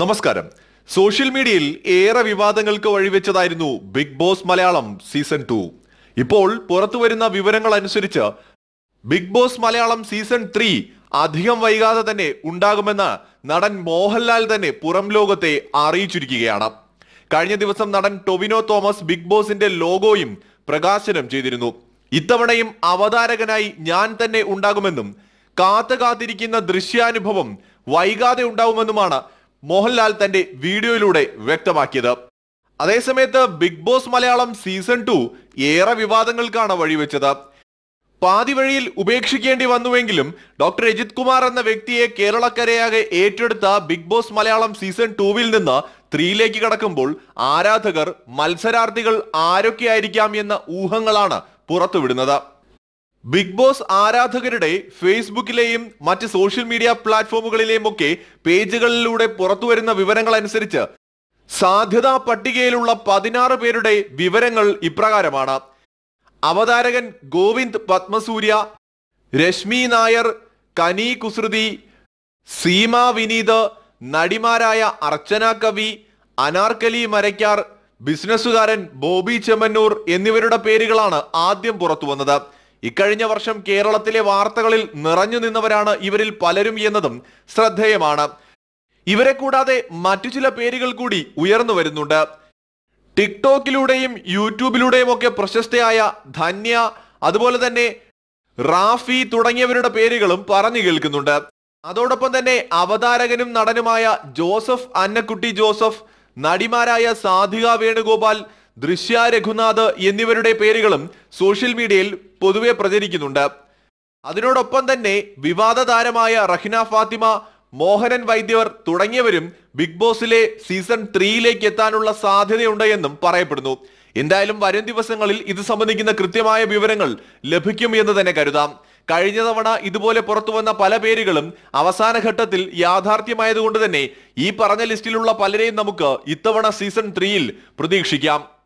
നമസ്കാരം സോഷ്യൽ മീഡിയയിൽ ഏറെ വിവാദങ്ങൾക്ക് വഴിവെച്ചതായിരുന്നു Bigg Boss Malayalam season two ഇപ്പോൾ പുറത്തു വരുന്ന വിവരങ്ങൾ അനുസരിച്ച് Bigg Boss Malayalam season three അധികം വൈകാതെ തന്നെ ഉണ്ടാകുമെന്ന് നടൻ മോഹൻലാൽ തന്നെ പുറം ലോകത്തെ അറിയിച്ചിരിക്കുകയാണ് കഴിഞ്ഞ ദിവസം നടൻ ടൊവിനോ തോമസ് ബിഗ് ബോസിന്റെ ലോഗോയും പ്രകാശനം ചെയ്തിരുന്നു ഇത്തവണയും അവതാരകനായി ഞാൻ തന്നെ ഉണ്ടാകുമെന്നും കാത്തുകാത്തിരിക്കുന്ന ദൃശ്യാനുഭവം വൈകാതെ ഉണ്ടാവുമെന്നുമാണ് മോഹൻലാൽ തന്റെ വീഡിയോയിലൂടെ വ്യക്തമാക്കിയത് അതേസമയത്ത് Bigg Boss Malayalam season two ഏറെ വിവാദങ്ങൾക്കാണ് വഴിവെച്ചത് പാതി വഴിയിൽ ഉപേക്ഷിക്കേണ്ടി വന്നുവെങ്കിലും ഡോക്ടർ അജിത് കുമാർ എന്ന വ്യക്തിയെ കേരളക്കരയാകെ ഏറ്റെടുത്ത ബിഗ് ബോസ് മലയാളം സീസൺ ടുവിൽ നിന്ന് ത്രീയിലേക്ക് കടക്കുമ്പോൾ ആരാധകർ മത്സരാർത്ഥികൾ ആരൊക്കെയായിരിക്കാം എന്ന ഊഹങ്ങളാണ് പുറത്തുവിടുന്നത് ബിഗ് ബോസ് ആരാധകരുടെ ഫേസ്ബുക്കിലെയും മറ്റ് സോഷ്യൽ മീഡിയ പ്ലാറ്റ്ഫോമുകളിലെയും ഒക്കെ പേജുകളിലൂടെ പുറത്തുവരുന്ന വിവരങ്ങൾ അനുസരിച്ച് സാധ്യതാ പട്ടികയിലുള്ള പതിനാറ് പേരുടെ വിവരങ്ങൾ ഇപ്രകാരമാണ് അവതാരകൻ ഗോവിന്ദ് പത്മസൂര്യ രശ്മി നായർ കനി കുസൃതി സീമ വിനീത് നടിമാരായ അർച്ചന കവി അനാർക്കലി മരയ്ക്കാർ ബിസിനസ്സുകാരൻ ബോബി ചെമ്മന്നൂർ എന്നിവരുടെ പേരുകളാണ് ആദ്യം പുറത്തു വന്നത് ഇക്കഴിഞ്ഞ വർഷം കേരളത്തിലെ വാർത്തകളിൽ നിറഞ്ഞു നിന്നവരാണ് ഇവരിൽ പലരും എന്നതും ശ്രദ്ധേയമാണ് ഇവരെ കൂടാതെ മറ്റു ചില പേരുകൾ കൂടി ഉയർന്നു വരുന്നുണ്ട് ടിക്ടോക്കിലൂടെയും യൂട്യൂബിലൂടെയും ഒക്കെ പ്രശസ്തയായ ധന്യ അതുപോലെ തന്നെ റാഫി തുടങ്ങിയവരുടെ പേരുകളും പറഞ്ഞു കേൾക്കുന്നുണ്ട് അതോടൊപ്പം തന്നെ അവതാരകനും നടനുമായ ജോസഫ് അന്നക്കുട്ടി ജോസഫ് നടിമാരായ സാധിക വേണുഗോപാൽ ദൃശ്യ രഘുനാഥ് എന്നിവരുടെ പേരുകളും സോഷ്യൽ മീഡിയയിൽ പൊതുവെ പ്രചരിക്കുന്നുണ്ട് അതിനോടൊപ്പം തന്നെ വിവാദ താരമായ റഹിന ഫാത്തിമ മോഹനൻ വൈദ്യവർ തുടങ്ങിയവരും ബിഗ് ബോസിലെ സീസൺ ത്രീയിലേക്ക് എത്താനുള്ള സാധ്യതയുണ്ട് എന്നും പറയപ്പെടുന്നു എന്തായാലും വരും ദിവസങ്ങളിൽ ഇത് സംബന്ധിക്കുന്ന കൃത്യമായ വിവരങ്ങൾ ലഭിക്കും എന്ന് തന്നെ കരുതാം കഴിഞ്ഞ തവണ ഇതുപോലെ പുറത്തു വന്ന പല പേരുകളും അവസാന ഘട്ടത്തിൽ യാഥാർത്ഥ്യമായതുകൊണ്ട് തന്നെ ഈ പറഞ്ഞ ലിസ്റ്റിലുള്ള പലരെയും നമുക്ക് ഇത്തവണ സീസൺ ത്രീയിൽ പ്രതീക്ഷിക്കാം